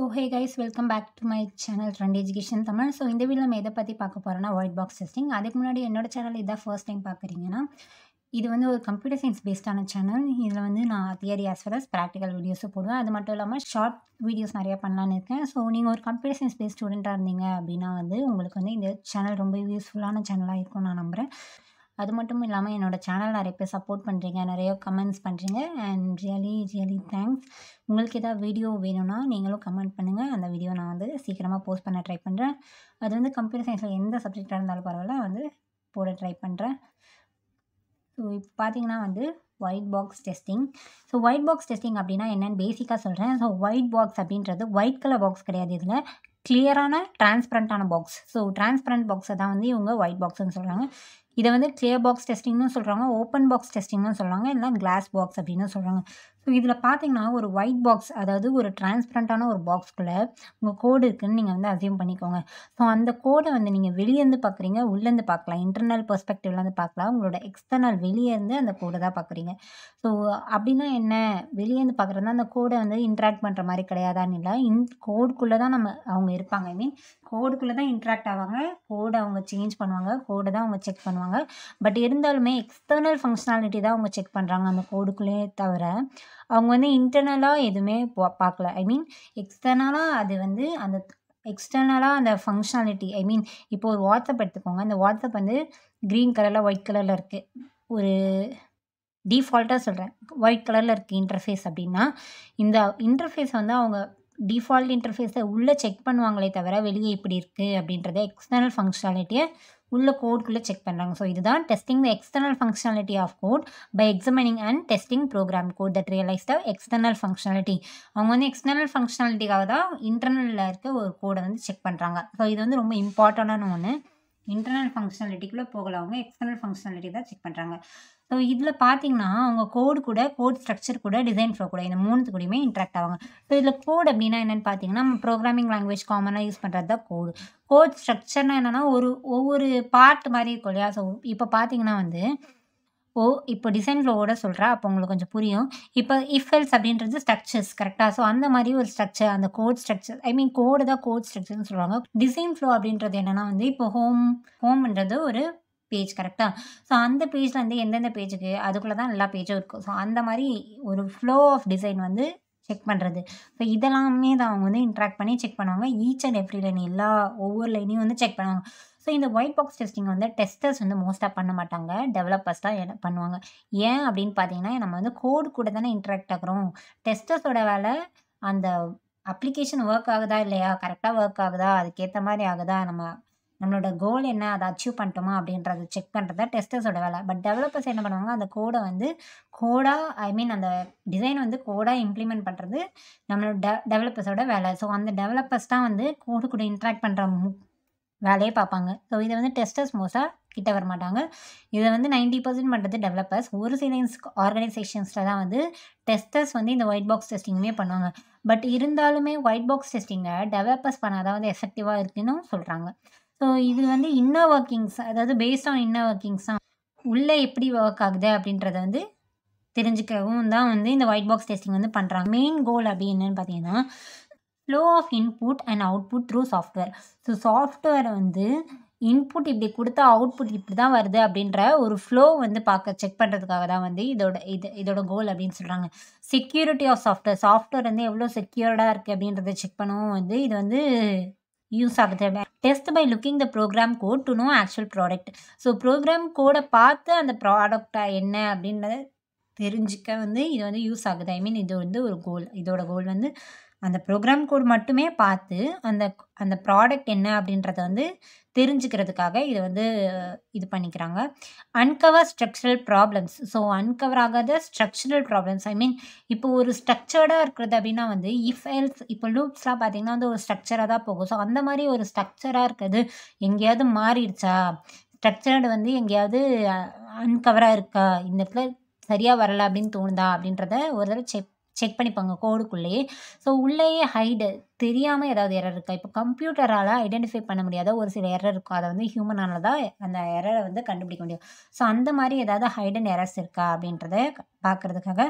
so hey guys welcome back to my channel trend education Tamil so இந்த video நம்ம எதை பற்றி பார்க்க போகிறோன்னா ஒயிட் பாக்ஸ் டெஸ்டிங் அதுக்கு முன்னாடி என்னோடய சேனல் இதான் ஃபர்ஸ்ட் டைம் பார்க்குறீங்கன்னா இது வந்து ஒரு கம்ப்யூட்டர் சயின்ஸ் பேஸ்டான சேனல் இதில் வந்து நான் theory as well as practical வீடியோஸும் போடுவேன் அது மட்டும் இல்லாமல் ஷார்ட் வீடியோஸ் நிறையா பண்ணலான்னு இருக்கேன் ஸோ நீங்கள் ஒரு கம்ப்யூட்டர் சயின்ஸ் பேஸ்ட் ஸ்டூடெண்ட்டாக இருந்தீங்க அப்படின்னா வந்து உங்களுக்கு வந்து இந்த சேனல் ரொம்ப யூஸ்ஃபுல்லான சேனலாக இருக்கும் நான் நம்புகிறேன் அது மட்டும் இல்லாமல் என்னோடய சேனல் நிறைய பேர் சப்போர்ட் பண்ணுறீங்க நிறைய கமெண்ட்ஸ் பண்ணுறீங்க அண்ட் ரியலி ரியலி தேங்க்ஸ் உங்களுக்கு எதாவது வீடியோ வேணும்னா நீங்களும் கமெண்ட் பண்ணுங்கள் அந்த வீடியோ நான் வந்து சீக்கிரமாக போஸ்ட் பண்ண ட்ரை பண்ணுறேன் அது வந்து கம்ப்யூட்டர் சயின்ஸில் எந்த சப்ஜெக்டாக இருந்தாலும் பரவாயில்ல வந்து போட ட்ரை பண்ணுறேன் ஸோ இப்போ பார்த்தீங்கன்னா வந்து white box testing so white box testing அப்படின்னா என்னென்னு பேசிக்காக சொல்கிறேன் ஸோ ஒயிட் பாக்ஸ் அப்படின்றது ஒயிட் கலர் பாக்ஸ் கிடையாது இதில் கிளியரான டிரான்ஸ்பரண்ட்டான பாக்ஸ் ஸோ டிரான்ஸ்பரண்ட் பாக்ஸை தான் வந்து இவங்க ஒயிட் பாக்ஸ்னு சொல்கிறாங்க இதை வந்து கிளியர் பாக்ஸ் டெஸ்டிங்னு சொல்கிறாங்க ஓப்பன் பாக்ஸ் டெஸ்டிங்னு சொல்கிறாங்க இல்லைனா கிளாஸ் பாக்ஸ் அப்படின்னு சொல்கிறாங்க ஸோ இதில் பார்த்தீங்கன்னா ஒரு ஒயிட் பாக்ஸ் அதாவது ஒரு டிரான்ஸ்பரண்ட்டான ஒரு பாக்ஸ்குள்ளே உங்கள் கோடு இருக்குதுன்னு நீங்கள் வந்து அசியூம் பண்ணிக்கோங்க ஸோ அந்த கோடை வந்து நீங்கள் வெளியேருந்து பார்க்குறீங்க உள்ளேருந்து பார்க்கலாம் இன்டர்னல் பெர்ஸ்பெக்டிவ்லேருந்து பார்க்கலாம் உங்களோட எக்ஸ்டர்னல் வெளியேருந்து அந்த கோடை தான் பார்க்குறீங்க ஸோ அப்படின்னா என்ன வெளியேருந்து பார்க்குறதுனா அந்த கோடை வந்து இன்ட்ராக்ட் பண்ணுற மாதிரி கிடையாதான்னு இல்லை இன் கோடுக்குள்ளே தான் நம்ம அவங்க இருப்பாங்க ஐ மீன் கோடுக்குள்ளே தான் இன்ட்ராக்ட் ஆவாங்க கோடை அவங்க சேஞ்ச் பண்ணுவாங்க கோடை தான் அவங்க செக் பண்ணுவாங்க பட் இருந்தாலுமே எக்ஸ்டர்னல் ஃபங்க்ஷனாலிட்டி தான் அவங்க செக் பண்ணுறாங்க அந்த கோடுக்குள்ளேயே தவிர அவங்க வந்து இன்டர்னலாக எதுவுமே பார்க்கல ஐ மீன் எக்ஸ்டர்னலாக அது வந்து அந்த எக்ஸ்டர்னலாக அந்த ஃபங்க்ஷனாலிட்டி ஐ மீன் இப்போ ஒரு வாட்ஸ்அப் எடுத்துக்கோங்க அந்த வாட்ஸ்அப் வந்து க்ரீன் கலரில் ஒயிட் கலரில் இருக்குது ஒரு டிஃபால்ட்டாக சொல்கிறேன் ஒயிட் கலரில் இருக்குது இன்டர்ஃபேஸ் அப்படின்னா இந்த இன்டர்ஃபேஸ் வந்து அவங்க டிஃபால்ட் இன்டர்ஃபேஸை உள்ளே செக் பண்ணுவாங்களே தவிர வெளியே இப்படி இருக்குது அப்படின்றத எக்ஸ்டர்னல் ஃபங்க்ஷனாலிட்டியை உள்ள கோட்குள்ளே செக் பண்ணுறாங்க ஸோ இதுதான் testing the external functionality of code by examining and testing program code that realise the external functionality அவங்க வந்து எக்ஸ்டர்னல் ஃபங்க்ஷனாலிட்டிக்காக தான் இன்டர்னலில் இருக்க ஒரு கோடை வந்து செக் பண்ணுறாங்க ஸோ இது வந்து ரொம்ப இம்பார்ட்டண்டான ஒன்று இன்டர்னல் ஃபங்க்ஷனாலிட்டிக்குள்ளே போகல அவங்க எக்ஸ்டர்னல் ஃபங்க்ஷனாலிட்டி தான் செக் பண்ணுறாங்க ஸோ இதில் பார்த்தீங்கன்னா அவங்க கோடு கூட கோட் ஸ்ட்ரக்சர் கூட டிசைன் ஃப்ளோ கூட இந்த மூணுத்து கூடயுமே இன்ட்ராக்ட் ஆவாங்க ஸோ இதில் கோட் அப்படின்னா என்னென்னு பார்த்தீங்கன்னா நம்ம ப்ரோக்ராமிங் லாங்குவேஜ் காமனாக யூஸ் பண்ணுறது தான் கோடு கோட் ஸ்ட்ரக்சர்னால் என்னென்னா ஒரு ஒவ்வொரு பார்ட் மாதிரி இருக்கும் இல்லையா ஸோ இப்போ பார்த்தீங்கன்னா வந்து ஓ இப்போ டிசைன் ஃப்ளோவோட சொல்கிறா அப்போ உங்களுக்கு கொஞ்சம் புரியும் இப்போ இஃபெல்ஸ் அப்படின்றது ஸ்ட்ரக்சர்ஸ் கரெக்டாக ஸோ அந்த மாதிரி ஒரு ஸ்ட்ரக்சர் அந்த கோட் ஸ்ட்ரக்சர் ஐ மீன் கோடு தான் கோட் ஸ்ட்ரக்சர்னு சொல்லுவாங்க டிசைன் ஃப்ளோ அப்படின்றது என்னென்னா வந்து இப்போ ஹோம் ஹோம்ன்றது ஒரு பேஜ் கரெக்டாக ஸோ அந்த பேஜில் வந்து எந்தெந்த பேஜுக்கு அதுக்குள்ளே தான் எல்லா பேஜும் இருக்கும் ஸோ அந்த மாதிரி ஒரு ஃப்ளோ ஆஃப் டிசைன் வந்து செக் பண்ணுறது ஸோ இதெல்லாமே தான் அவங்க வந்து இன்ட்ராக்ட் பண்ணி செக் பண்ணுவாங்க ஈச் அண்ட் எவ்ரி லைன் எல்லா ஒவ்வொரு லைனையும் வந்து செக் பண்ணுவாங்க ஸோ இந்த ஒயிட் பாக்ஸ் டெஸ்டிங் வந்து டெஸ்டர்ஸ் வந்து மோஸ்ட்டாக பண்ண மாட்டாங்க டெவலப்பர்ஸ் தான் பண்ணுவாங்க ஏன் அப்படின்னு பார்த்தீங்கன்னா நம்ம வந்து கோடு கூட தானே இன்ட்ராக்ட் ஆகிறோம் டெஸ்டர்ஸோட வேலை அந்த அப்ளிகேஷன் ஒர்க் ஆகுதா இல்லையா கரெக்டாக ஒர்க் ஆகுதா அதுக்கேற்ற மாதிரி ஆகுதா நம்ம நம்மளோட கோல் என்ன அதை அச்சீவ் பண்ணிட்டோமா அப்படின்றத செக் பண்ணுறது தான் டெஸ்டர்ஸோட வேலை பட் டெவலப்பர்ஸ் என்ன பண்ணுவாங்க அந்த கோடை வந்து கோடாக ஐ மீன் அந்த டிசைன் வந்து கோடாக இம்ப்ளிமெண்ட் பண்ணுறது நம்மளோட டெ டெவலப்பர்ஸோட வேலை ஸோ அந்த டெவலப்பர்ஸ் தான் வந்து கோடு கூட இன்ட்ராக்ட் பண்ணுற மு வேலையே பார்ப்பாங்க ஸோ இதை வந்து டெஸ்டர்ஸ் மோஸ்ட்டாக கிட்ட வர மாட்டாங்க இதை வந்து நைன்டி பர்சன்ட் பண்ணுறது டெவலப்பர்ஸ் ஒரு சில ஆர்கனைசேஷன்ஸில் தான் வந்து டெஸ்டர்ஸ் வந்து இந்த ஒயிட் பாக்ஸ் டெஸ்டிங்குமே பண்ணுவாங்க பட் இருந்தாலுமே ஒயிட் பாக்ஸ் டெஸ்டிங்கை டெவலப்பர்ஸ் பண்ணாதான் வந்து எஃபெக்டிவாக இருக்குன்னு சொல்கிறாங்க ஸோ இது வந்து இன்னர் ஒர்க்கிங்ஸ் அதாவது பேஸ்ட் ஆன் இன்னர் ஒர்க்கிங்ஸ் தான் உள்ளே எப்படி ஒர்க் ஆகுது அப்படின்றத வந்து தெரிஞ்சுக்கவும் தான் வந்து இந்த ஒயிட் பாக்ஸ் டெஸ்டிங் வந்து பண்ணுறாங்க மெயின் கோல் அப்படி என்னென்னு பார்த்தீங்கன்னா flow of input and output through software so சாஃப்ட்வேரை வந்து இன்புட் இப்படி கொடுத்தா அவுட்புட் இப்படி தான் வருது அப்படின்ற ஒரு ஃப்ளோ வந்து பார்க்க செக் பண்ணுறதுக்காக தான் வந்து இதோட இது இதோட கோல் அப்படின்னு சொல்கிறாங்க செக்யூரிட்டி ஆஃப் சாஃப்ட்வேர் சாஃப்ட்வேர் வந்து எவ்வளோ செக்யூர்டாக இருக்குது அப்படின்றத செக் பண்ணவும் வந்து இது வந்து யூஸ் ஆகுது test by looking the program code to know actual product so program கோடை பார்த்து அந்த ப்ராடக்டாக என்ன அப்படின்றத தெரிஞ்சிக்க வந்து இது வந்து யூஸ் ஆகுது ஐ மீன் இது வந்து ஒரு கோல் இதோட கோல் வந்து அந்த ப்ரோக்ராம் கோட் மட்டுமே பார்த்து அந்த அந்த ப்ராடக்ட் என்ன அப்படின்றத வந்து தெரிஞ்சுக்கிறதுக்காக இதை வந்து இது பண்ணிக்கிறாங்க uncover structural problems so uncover ஆகாத ஸ்ட்ரக்சரல் ப்ராப்ளம்ஸ் ஐ மீன் இப்போ ஒரு ஸ்ட்ரக்சர்டாக இருக்கிறது அப்படின்னா வந்து இஃப் எல்ஸ் இப்போ லூப்ஸ்லாம் பார்த்திங்கன்னா வந்து ஒரு ஸ்ட்ரக்சராக தான் போகும் ஸோ அந்த மாதிரி ஒரு ஸ்ட்ரக்சராக இருக்கிறது எங்கேயாவது மாறிடுச்சா ஸ்ட்ரக்சர்டு வந்து எங்கேயாவது அன்கவராக இருக்கா இந்த இடத்துல சரியாக வரலை அப்படின்னு தோணுதா அப்படின்றத ஒரு தடவை செக் செக் பண்ணிப்பாங்க கோடுக்குள்ளேயே ஸோ உள்ளேயே ஹைடு தெரியாமல் ஏதாவது எரர் இருக்கா இப்போ கம்ப்யூட்டரால் ஐடென்டிஃபை பண்ண முடியாத ஒரு சில எரர் இருக்கும் அதை வந்து ஹியூமனால் தான் அந்த எரரை வந்து கண்டுபிடிக்க முடியும் ஸோ அந்த மாதிரி ஏதாவது ஹைடன் எரர்ஸ் இருக்கா அப்படின்றத பார்க்குறதுக்காக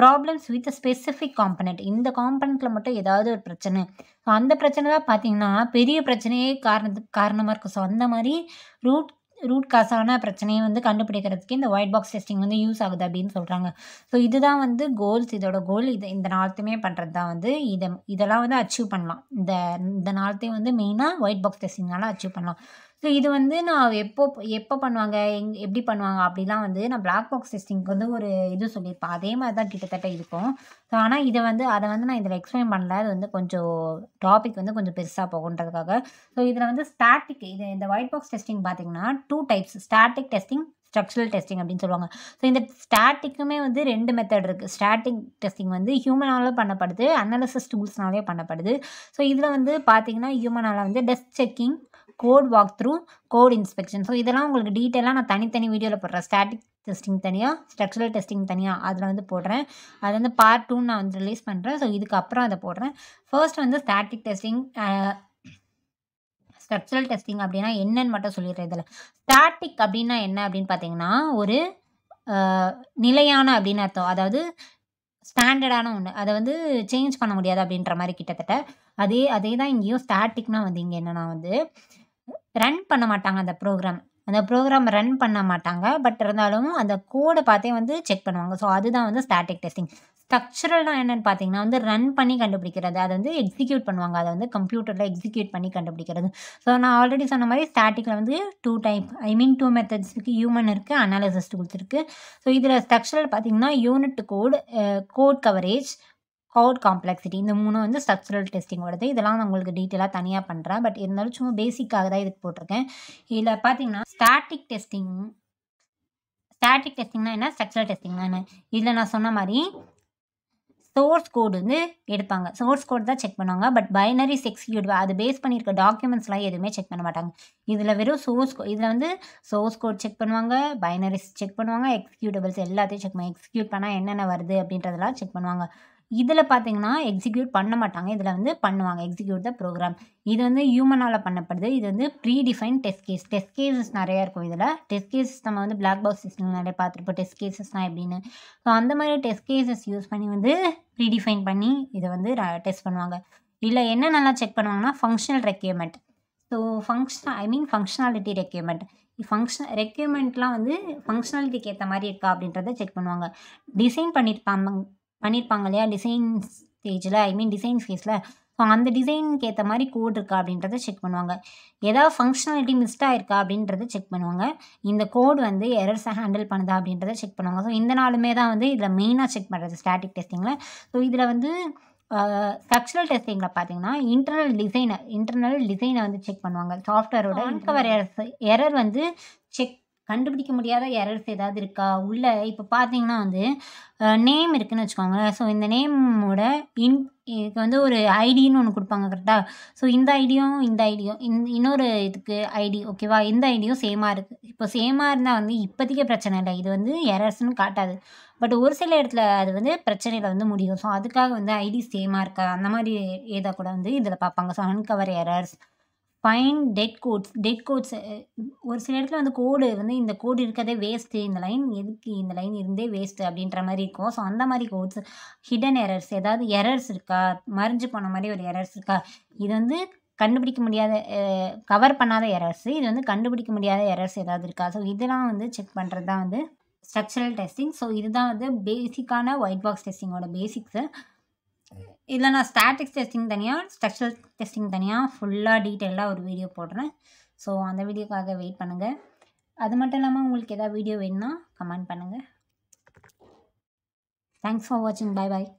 ப்ராப்ளம்ஸ் வித் ஸ்பெசிஃபிக் காம்பனெண்ட் இந்த காம்பனெண்ட்டில் மட்டும் ஏதாவது ஒரு பிரச்சனை ஸோ அந்த பிரச்சனை தான் பார்த்தீங்கன்னா பெரிய பிரச்சனையே காரணத்துக்கு காரணமாக இருக்கும் ஸோ அந்த மாதிரி ரூட் ரூட் காசான பிரச்சனையை வந்து கண்டுபிடிக்கிறதுக்கு இந்த ஒயிட் பாக்ஸ் டெஸ்டிங் வந்து யூஸ் ஆகுது அப்படின்னு சொல்கிறாங்க ஸோ இதுதான் வந்து கோல்ஸ் இதோட கோல் இது இந்த நாளத்தையுமே பண்ணுறது தான் வந்து இதை இதெல்லாம் வந்து அச்சீவ் பண்ணலாம் இந்த இந்த நாளத்தையும் வந்து மெயினாக ஒயிட் பாக்ஸ் டெஸ்டிங்னால அச்சீவ் பண்ணலாம் ஸோ இது வந்து நான் எப்போ எப்போ பண்ணுவாங்க எங் எப்படி பண்ணுவாங்க அப்படிலாம் வந்து நான் பிளாக் பாக்ஸ் டெஸ்டிங்க்கு வந்து ஒரு இது சொல்லியிருப்பேன் அதே மாதிரி தான் கிட்டத்தட்ட இருக்கும் ஸோ ஆனால் இதை வந்து அதை வந்து நான் இதில் எக்ஸ்பிளைன் பண்ணல அது வந்து கொஞ்சம் டாபிக் வந்து கொஞ்சம் பெருசாக போகுன்றதுக்காக ஸோ இதில் வந்து ஸ்டாட்டிக் இது இந்த ஒயிட் பாக்ஸ் டெஸ்டிங் பார்த்திங்கன்னா two types static testing structural testing அப்படின்னு சொல்லுவாங்க ஸோ இந்த ஸ்டாட்டிக்குமே வந்து ரெண்டு மெத்தட் இருக்குது ஸ்டாட்டிக் டெஸ்டிங் வந்து ஹியூமனாலும் பண்ணப்படுது அனாலிசிஸ் டூல்ஸ்னாலே பண்ணப்படுது ஸோ இதில் வந்து பார்த்திங்கன்னா ஹியூமனால் வந்து test checking code walk through code inspection so இதெல்லாம் உங்களுக்கு டீட்டெயிலாக நான் தனித்தனி வீடியோவில் போடுறேன் ஸ்டாட்டிக் டெஸ்டிங் தனியாக ஸ்ட்ரக்சரல் டெஸ்டிங் தனியாக அதில் வந்து போடுறேன் அது வந்து பார்ட் டூ நான் வந்து ரிலீஸ் பண்ணுறேன் ஸோ இதுக்கப்புறம் அதை போடுறேன் ஃபர்ஸ்ட் வந்து ஸ்டாட்டிக் டெஸ்டிங் ஸ்ட்ரக்சரல் டெஸ்டிங் அப்படின்னா என்னன்னு மட்டும் சொல்லிடுறேன் இதில் ஸ்டாட்டிக் அப்படின்னா என்ன அப்படின்னு பார்த்தீங்கன்னா ஒரு நிலையான அப்படின்னு அர்த்தம் அதாவது ஸ்டாண்டர்டான ஒன்று அதை வந்து சேஞ்ச் பண்ண முடியாது அப்படின்ற மாதிரி கிட்டத்தட்ட அதே அதே தான் இங்கேயும் ஸ்டாட்டிக்னால் வந்து இங்கே என்னென்னா வந்து ரன் பண்ண மாட்டாங்க அந்த ப்ரோக்ராம் அந்த ப்ரோக்ராம் ரன் பண்ண மாட்டாங்க பட் இருந்தாலும் அந்த கோடை பார்த்தே வந்து செக் பண்ணுவாங்க ஸோ அதுதான் வந்து ஸ்டாட்டிக் டெஸ்டிங் ஸ்ட்ரக்சரல்னா என்னென்னு பார்த்தீங்கன்னா வந்து ரன் பண்ணி கண்டுபிடிக்கிறது அதை வந்து எக்ஸிக்யூட் பண்ணுவாங்க அதை வந்து கம்ப்யூட்டரில் எக்ஸிக்யூட் பண்ணி கண்டுபிடிக்கிறது ஸோ நான் ஆல்ரெடி சொன்ன மாதிரி ஸ்டாட்டிக்கில் வந்து two type I mean two methods இருக்குது ஹியூமன் இருக்குது அனாலிசிஸ் டூல்ஸ் இருக்குது ஸோ இதில் ஸ்ட்ரக்சரல் பார்த்தீங்கன்னா யூனிட் கோட் கோட் கவரேஜ் கவுட் காம்ப்ளெக்சிட்டி இந்த மூணு வந்து ஸ்ட்ரக்சரல் டெஸ்டிங் வருது இதெல்லாம் நான் உங்களுக்கு டீட்டெயிலாக தனியாக பண்ணுறேன் பட் இருந்தாலும் சும்மா பேசிக்காக தான் இதுக்கு போட்டிருக்கேன் இதில் பார்த்தீங்கன்னா ஸ்டாட்டிக் டெஸ்டிங் ஸ்டாட்டிக் டெஸ்டிங்னா என்ன ஸ்ட்ரக்சரல் டெஸ்டிங்னா என்ன இதில் நான் சொன்ன மாதிரி சோர்ஸ் கோடு வந்து எடுப்பாங்க சோர்ஸ் கோடு தான் செக் பண்ணுவாங்க பட் பைனரி எக்ஸிக்யூட் அது பேஸ் பண்ணியிருக்க டாக்குமெண்ட்ஸ்லாம் எதுவுமே செக் பண்ண மாட்டாங்க இதில் வெறும் சோர்ஸ் கோ இதில் வந்து சோர்ஸ் கோட் செக் பண்ணுவாங்க பைனரிஸ் செக் பண்ணுவாங்க எக்ஸிக்யூட்டபிள்ஸ் எல்லாத்தையும் செக் பண்ணுவாங்க எக்ஸிக்யூட் பண்ணால் என்னென்ன வருது அப்படின்றதெல்லாம் செக் பண்ணுவாங்க இதில் பார்த்தீங்கன்னா எக்ஸிக்யூட் பண்ண மாட்டாங்க இதில் வந்து பண்ணுவாங்க எக்ஸிக்யூட் த ப்ரோக்ராம் இது வந்து ஹியூமனால் பண்ணப்படுது இது வந்து predefine test case test cases நிறையா இருக்கும் இதில் டெஸ்ட் கேசஸ் நம்ம வந்து பிளாக் பாக்ஸ் சிஸ்டம் நிறைய பார்த்துருப்போம் டெஸ்ட் கேசஸ்னால் எப்படின்னு ஸோ அந்த மாதிரி டெஸ்ட் கேசஸ் யூஸ் பண்ணி வந்து ப்ரீ டிஃபைன் பண்ணி இதை வந்து டெஸ்ட் பண்ணுவாங்க இல்லை என்ன நல்லா செக் பண்ணுவாங்கன்னா functional requirement so function I mean functionality requirement function ரெக்யூர்மெண்ட்லாம் வந்து ஃபங்க்ஷனாலிட்டிக்கு ஏற்ற மாதிரி இருக்கா அப்படின்றத செக் பண்ணுவாங்க டிசைன் பண்ணியிருப்பாங்க பண்ணியிருப்பாங்க இல்லையா டிசைன் ஸ்டேஜில் ஐ மீன் டிசைன் ஸ்டேஜில் ஸோ அந்த டிசைனுக்கு ஏற்ற மாதிரி கோட் இருக்கா அப்படின்றத செக் பண்ணுவாங்க ஏதாவது ஃபங்க்ஷனாலிட்டி மிஸ்ட் ஆயிருக்கா அப்படின்றத செக் பண்ணுவாங்க இந்த கோட் வந்து எரர்ஸை ஹேண்டில் பண்ணுதா அப்படின்றத செக் பண்ணுவாங்க ஸோ இந்த நாளுமே தான் வந்து இதில் மெயினாக செக் பண்ணுறது ஸ்டாட்டிக் டெஸ்டிங்கில் ஸோ இதில் வந்து ஸ்ட்ரக்சரல் டெஸ்டிங்கில் பார்த்தீங்கன்னா இன்டர்னல் டிசைனை இன்டர்னல் டிசைனை வந்து செக் பண்ணுவாங்க சாஃப்ட்வேரோட இன்கவர் எரர்ஸ் எரர் வந்து செக் கண்டுபிடிக்க முடியாத எரர்ஸ் ஏதாவது இருக்கா உள்ளே இப்போ பார்த்தீங்கன்னா வந்து நேம் இருக்குதுன்னு வச்சுக்கோங்களேன் ஸோ இந்த நேமோட இன் இதுக்கு வந்து ஒரு ஐடின்னு ஒன்று கொடுப்பாங்க கரெக்டாக ஸோ இந்த ஐடியும் இந்த ஐடியும் இந் இன்னொரு இதுக்கு ஐடி ஓகேவா இந்த ஐடியும் சேமாக இருக்குது இப்போ சேமாக இருந்தால் வந்து இப்போதைக்கு பிரச்சனை இல்லை இது வந்து எரர்ஸ்னு காட்டாது பட் ஒரு சில இடத்துல அது வந்து பிரச்சனையில் வந்து முடியும் ஸோ அதுக்காக வந்து ஐடி சேமாக இருக்கா அந்த மாதிரி ஏதா கூட வந்து இதில் பார்ப்பாங்க so uncover errors find dead codes dead codes ஒரு சில இடத்துல வந்து கோடு வந்து இந்த கோடு இருக்கதே வேஸ்ட்டு இந்த லைன் எதுக்கு இந்த லைன் இருந்தே வேஸ்ட்டு அப்படின்ற மாதிரி இருக்கும் ஸோ அந்த மாதிரி கோட்ஸ் ஹிடன் எரர்ஸ் ஏதாவது எரர்ஸ் இருக்கா மறைஞ்சு போன மாதிரி ஒரு எரர்ஸ் இருக்கா இது வந்து கண்டுபிடிக்க முடியாத கவர் பண்ணாத எரர்ஸ் இது வந்து கண்டுபிடிக்க முடியாத எரர்ஸ் ஏதாவது இருக்கா ஸோ இதெல்லாம் வந்து செக் பண்ணுறது தான் வந்து ஸ்ட்ரக்சரல் டெஸ்டிங் ஸோ இதுதான் வந்து பேசிக்கான ஒயிட் பாக்ஸ் டெஸ்டிங்கோட பேசிக்ஸு இதில் நான் ஸ்டாட்டிக்ஸ் டெஸ்டிங் தனியாக ஸ்ட்ரக்சரல் டெஸ்டிங் தனியாக ஃபுல்லாக டீட்டெயிலாக ஒரு வீடியோ போடுறேன் ஸோ அந்த வீடியோக்காக வெயிட் பண்ணுங்கள் அது மட்டும் இல்லாமல் உங்களுக்கு எதாவது வீடியோ வேணும்னா கமெண்ட் பண்ணுங்கள் தேங்க்ஸ் ஃபார் வாட்சிங் பாய் பாய்